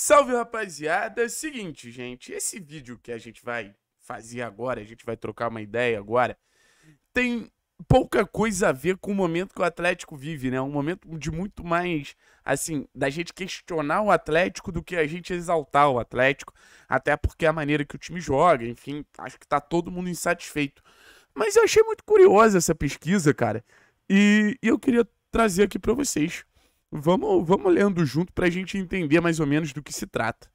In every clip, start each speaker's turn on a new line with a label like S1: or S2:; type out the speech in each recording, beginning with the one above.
S1: Salve rapaziada! Seguinte, gente, esse vídeo que a gente vai fazer agora, a gente vai trocar uma ideia agora, tem pouca coisa a ver com o momento que o Atlético vive, né? Um momento de muito mais, assim, da gente questionar o Atlético do que a gente exaltar o Atlético, até porque a maneira que o time joga, enfim, acho que tá todo mundo insatisfeito. Mas eu achei muito curiosa essa pesquisa, cara, e, e eu queria trazer aqui para vocês. Vamos, vamos lendo junto para a gente entender mais ou menos do que se trata.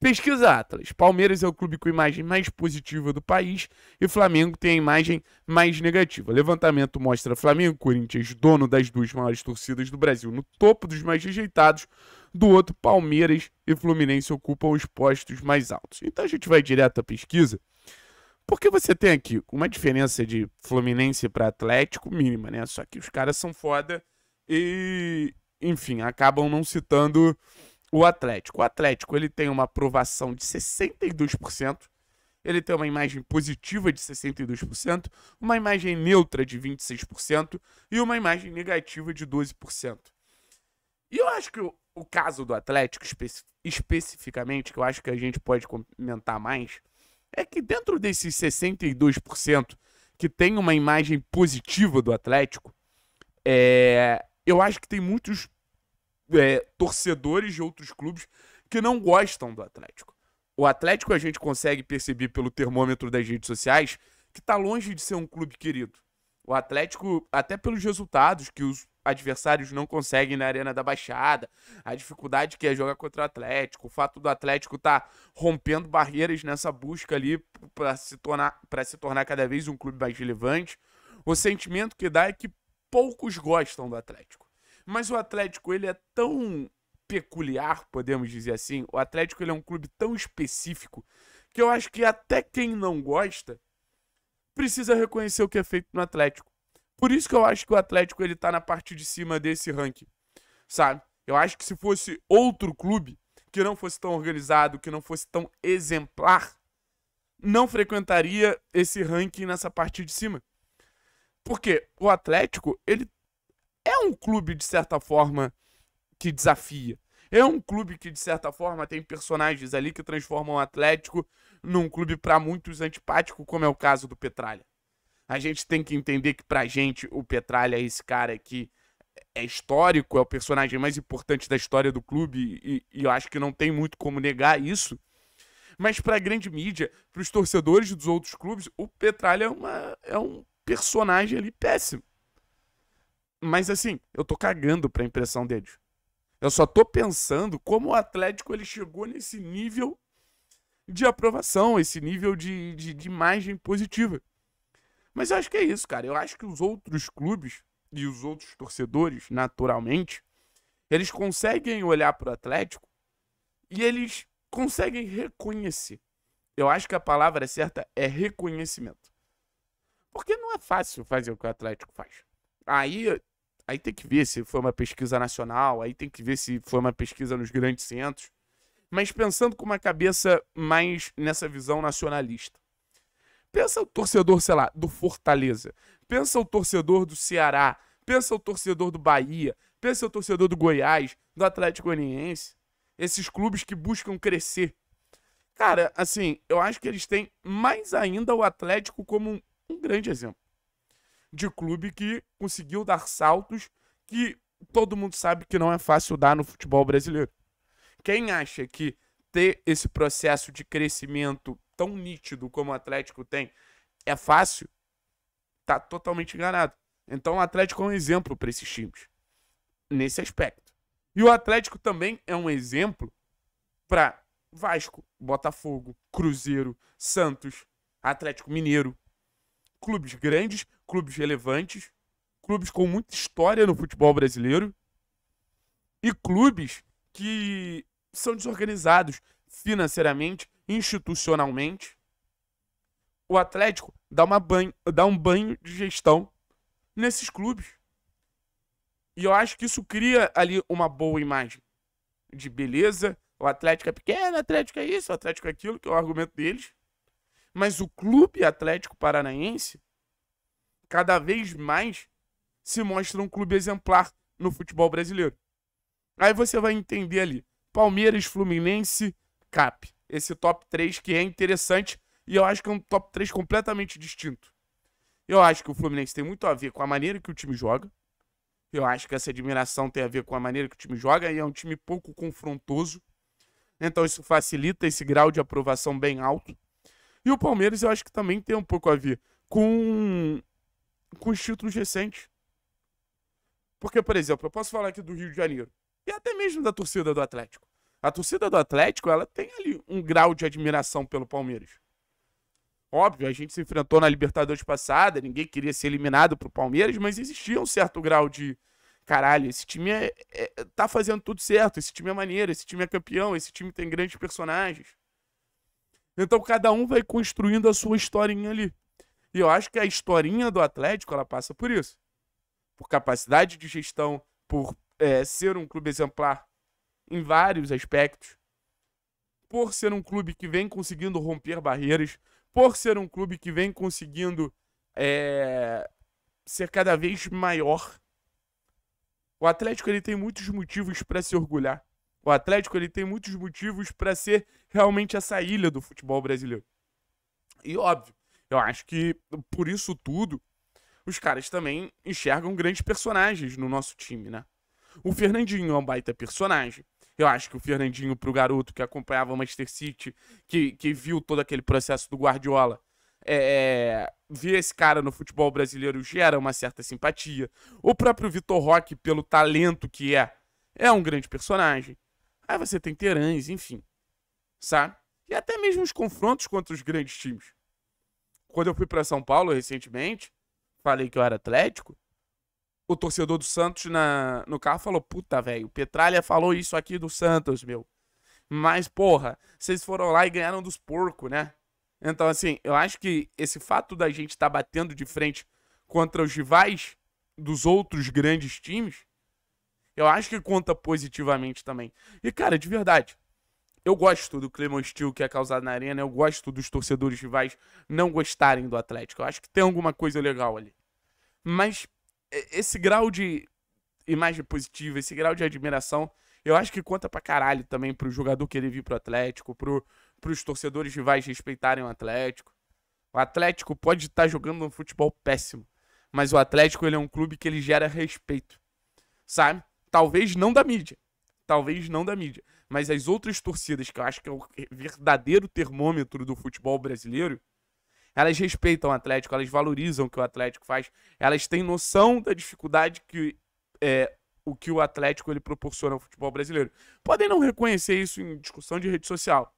S1: Pesquisa Atlas. Palmeiras é o clube com imagem mais positiva do país e Flamengo tem a imagem mais negativa. levantamento mostra Flamengo e Corinthians, dono das duas maiores torcidas do Brasil, no topo dos mais rejeitados. Do outro, Palmeiras e Fluminense ocupam os postos mais altos. Então a gente vai direto à pesquisa. Porque você tem aqui uma diferença de Fluminense para Atlético mínima, né? Só que os caras são foda e, enfim, acabam não citando o Atlético. O Atlético ele tem uma aprovação de 62%, ele tem uma imagem positiva de 62%, uma imagem neutra de 26% e uma imagem negativa de 12%. E eu acho que o, o caso do Atlético, espe especificamente, que eu acho que a gente pode comentar mais, é que dentro desses 62% que tem uma imagem positiva do Atlético, é, eu acho que tem muitos é, torcedores de outros clubes que não gostam do Atlético. O Atlético a gente consegue perceber pelo termômetro das redes sociais que está longe de ser um clube querido. O Atlético, até pelos resultados que os adversários não conseguem na Arena da Baixada, a dificuldade que é jogar contra o Atlético, o fato do Atlético estar tá rompendo barreiras nessa busca ali para se tornar para se tornar cada vez um clube mais relevante, o sentimento que dá é que poucos gostam do Atlético. Mas o Atlético, ele é tão peculiar, podemos dizer assim. O Atlético, ele é um clube tão específico que eu acho que até quem não gosta precisa reconhecer o que é feito no Atlético. Por isso que eu acho que o Atlético, ele tá na parte de cima desse ranking, sabe? Eu acho que se fosse outro clube que não fosse tão organizado, que não fosse tão exemplar, não frequentaria esse ranking nessa parte de cima. Porque o Atlético, ele é um clube, de certa forma, que desafia. É um clube que, de certa forma, tem personagens ali que transformam o Atlético num clube para muitos antipático, como é o caso do Petralha. A gente tem que entender que, a gente, o Petralha é esse cara que é histórico, é o personagem mais importante da história do clube, e, e eu acho que não tem muito como negar isso. Mas para a grande mídia, para os torcedores dos outros clubes, o Petralha é, uma, é um personagem ali péssimo. Mas assim, eu tô cagando pra impressão dele. Eu só tô pensando como o Atlético ele chegou nesse nível de aprovação, esse nível de, de, de imagem positiva. Mas eu acho que é isso, cara. Eu acho que os outros clubes e os outros torcedores, naturalmente, eles conseguem olhar pro Atlético e eles conseguem reconhecer. Eu acho que a palavra certa é reconhecimento. Porque não é fácil fazer o que o Atlético faz. Aí Aí tem que ver se foi uma pesquisa nacional, aí tem que ver se foi uma pesquisa nos grandes centros. Mas pensando com uma cabeça mais nessa visão nacionalista. Pensa o torcedor, sei lá, do Fortaleza. Pensa o torcedor do Ceará. Pensa o torcedor do Bahia. Pensa o torcedor do Goiás, do Atlético Goianiense. Esses clubes que buscam crescer. Cara, assim, eu acho que eles têm mais ainda o Atlético como um, um grande exemplo de clube que conseguiu dar saltos que todo mundo sabe que não é fácil dar no futebol brasileiro. Quem acha que ter esse processo de crescimento tão nítido como o Atlético tem é fácil, tá totalmente enganado. Então o Atlético é um exemplo para esses times nesse aspecto. E o Atlético também é um exemplo para Vasco, Botafogo, Cruzeiro, Santos, Atlético Mineiro, clubes grandes, clubes relevantes, clubes com muita história no futebol brasileiro e clubes que são desorganizados financeiramente, institucionalmente. O Atlético dá, uma banho, dá um banho de gestão nesses clubes. E eu acho que isso cria ali uma boa imagem de beleza. O Atlético é pequeno, o Atlético é isso, o Atlético é aquilo, que é o argumento deles. Mas o Clube Atlético Paranaense, cada vez mais, se mostra um clube exemplar no futebol brasileiro. Aí você vai entender ali: Palmeiras, Fluminense, CAP. Esse top 3 que é interessante e eu acho que é um top 3 completamente distinto. Eu acho que o Fluminense tem muito a ver com a maneira que o time joga. Eu acho que essa admiração tem a ver com a maneira que o time joga e é um time pouco confrontoso. Então isso facilita esse grau de aprovação bem alto. E o Palmeiras eu acho que também tem um pouco a ver com, com os títulos recentes. Porque, por exemplo, eu posso falar aqui do Rio de Janeiro e até mesmo da torcida do Atlético. A torcida do Atlético, ela tem ali um grau de admiração pelo Palmeiras. Óbvio, a gente se enfrentou na Libertadores passada, ninguém queria ser eliminado pro Palmeiras, mas existia um certo grau de caralho, esse time é, é, tá fazendo tudo certo, esse time é maneiro, esse time é campeão, esse time tem grandes personagens. Então cada um vai construindo a sua historinha ali. E eu acho que a historinha do Atlético ela passa por isso. Por capacidade de gestão, por é, ser um clube exemplar em vários aspectos, por ser um clube que vem conseguindo romper barreiras, por ser um clube que vem conseguindo é, ser cada vez maior. O Atlético ele tem muitos motivos para se orgulhar. O Atlético ele tem muitos motivos para ser realmente essa ilha do futebol brasileiro. E óbvio, eu acho que por isso tudo, os caras também enxergam grandes personagens no nosso time, né? O Fernandinho é um baita personagem. Eu acho que o Fernandinho, pro garoto que acompanhava o Manchester City, que, que viu todo aquele processo do Guardiola, é, é ver esse cara no futebol brasileiro gera uma certa simpatia. O próprio Vitor Roque, pelo talento que é, é um grande personagem. Aí ah, você tem Terãs, enfim. Sabe? E até mesmo os confrontos contra os grandes times. Quando eu fui para São Paulo recentemente, falei que eu era atlético. O torcedor do Santos na, no carro falou: Puta, velho, o Petralha falou isso aqui do Santos, meu. Mas, porra, vocês foram lá e ganharam dos porcos, né? Então, assim, eu acho que esse fato da gente estar tá batendo de frente contra os rivais dos outros grandes times eu acho que conta positivamente também. E, cara, de verdade, eu gosto do clima hostil que é causado na arena, eu gosto dos torcedores rivais não gostarem do Atlético. Eu acho que tem alguma coisa legal ali. Mas esse grau de imagem positiva, esse grau de admiração, eu acho que conta pra caralho também pro jogador querer vir pro Atlético, pro, pros torcedores rivais respeitarem o Atlético. O Atlético pode estar tá jogando um futebol péssimo, mas o Atlético ele é um clube que ele gera respeito, sabe? Talvez não da mídia. Talvez não da mídia. Mas as outras torcidas, que eu acho que é o verdadeiro termômetro do futebol brasileiro, elas respeitam o Atlético, elas valorizam o que o Atlético faz, elas têm noção da dificuldade que é, o que o Atlético ele proporciona ao futebol brasileiro. Podem não reconhecer isso em discussão de rede social,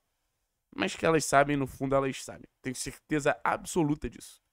S1: mas que elas sabem, no fundo, elas sabem. Tenho certeza absoluta disso.